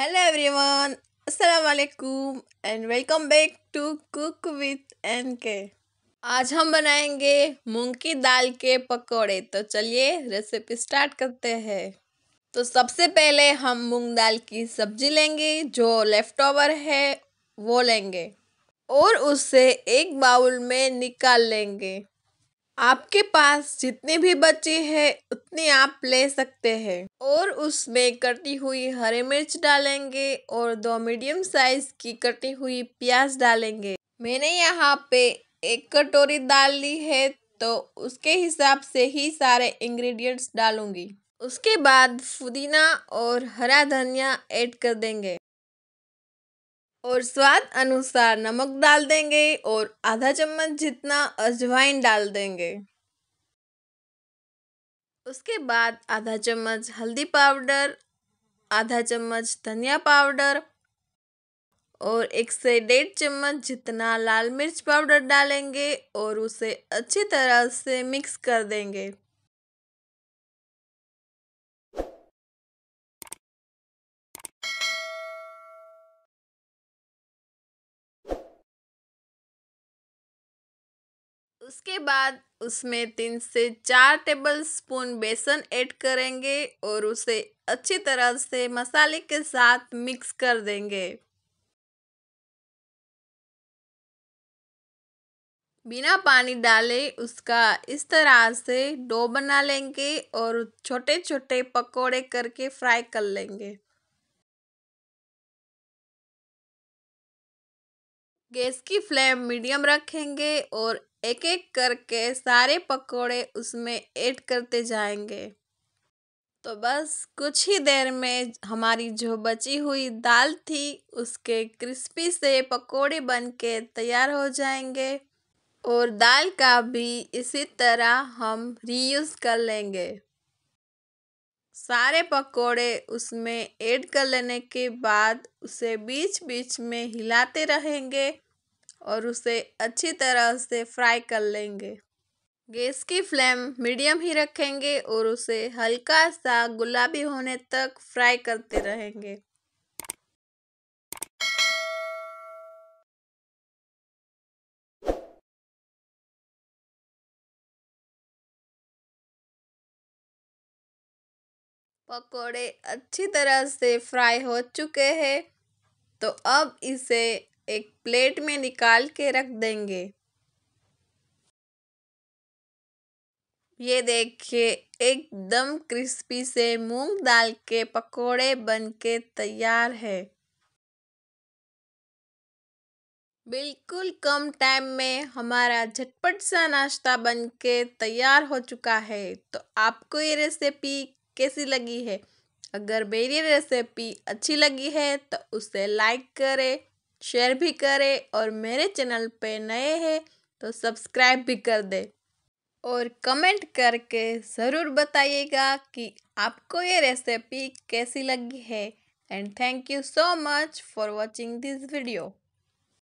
hello everyone अस्सलाम वालेकुम and welcome back to cook with N K आज हम बनाएंगे मूंग की दाल के पकोड़े तो चलिए रेसिपी स्टार्ट करते हैं तो सबसे पहले हम मूंग दाल की सब्जी लेंगे जो लेफ्ट ओवर है वो लेंगे और उसे एक बाउल में निकाल लेंगे आपके पास जितने भी बच्चे हैं उतने आप ले सकते हैं और उसमें कटी हुई हरी मिर्च डालेंगे और दो मीडियम साइज की कटी हुई प्याज डालेंगे मैंने यहाँ पे एक कटोरी डाल ली है तो उसके हिसाब से ही सारे इंग्रेडिएंट्स डालूंगी उसके बाद पुदीना और हरा धनिया ऐड कर देंगे और स्वाद अनुसार नमक डाल देंगे और आधा चम्मच जितना अजवाइन डाल देंगे उसके बाद आधा चम्मच हल्दी पाउडर आधा चम्मच धनिया पाउडर और एक से डेढ़ चम्मच जितना लाल मिर्च पाउडर डालेंगे और उसे अच्छी तरह से मिक्स कर देंगे उसके बाद उसमें तीन से चार टेबल स्पून बेसन ऐड करेंगे और उसे अच्छी तरह से मसाले के साथ मिक्स कर देंगे बिना पानी डाले उसका इस तरह से डो बना लेंगे और छोटे छोटे पकोड़े करके फ्राई कर लेंगे गैस की फ्लेम मीडियम रखेंगे और एक एक करके सारे पकोड़े उसमें ऐड करते जाएंगे तो बस कुछ ही देर में हमारी जो बची हुई दाल थी उसके क्रिस्पी से पकोड़े बन के तैयार हो जाएंगे और दाल का भी इसी तरह हम रीयूज़ कर लेंगे सारे पकोड़े उसमें ऐड कर लेने के बाद उसे बीच बीच में हिलाते रहेंगे और उसे अच्छी तरह से फ्राई कर लेंगे गैस की फ्लेम मीडियम ही रखेंगे और उसे हल्का सा गुलाबी होने तक फ्राई करते रहेंगे पकोड़े अच्छी तरह से फ्राई हो चुके हैं तो अब इसे एक प्लेट में निकाल के रख देंगे ये देखिए एकदम क्रिस्पी से मूंग दाल के पकोड़े बन के तैयार है बिल्कुल कम टाइम में हमारा झटपट सा नाश्ता बन के तैयार हो चुका है तो आपको ये रेसिपी कैसी लगी है अगर मेरी रेसिपी अच्छी लगी है तो उसे लाइक करें शेयर भी करें और मेरे चैनल पे नए हैं तो सब्सक्राइब भी कर दें और कमेंट करके ज़रूर बताइएगा कि आपको ये रेसिपी कैसी लगी है and thank you so much for watching this video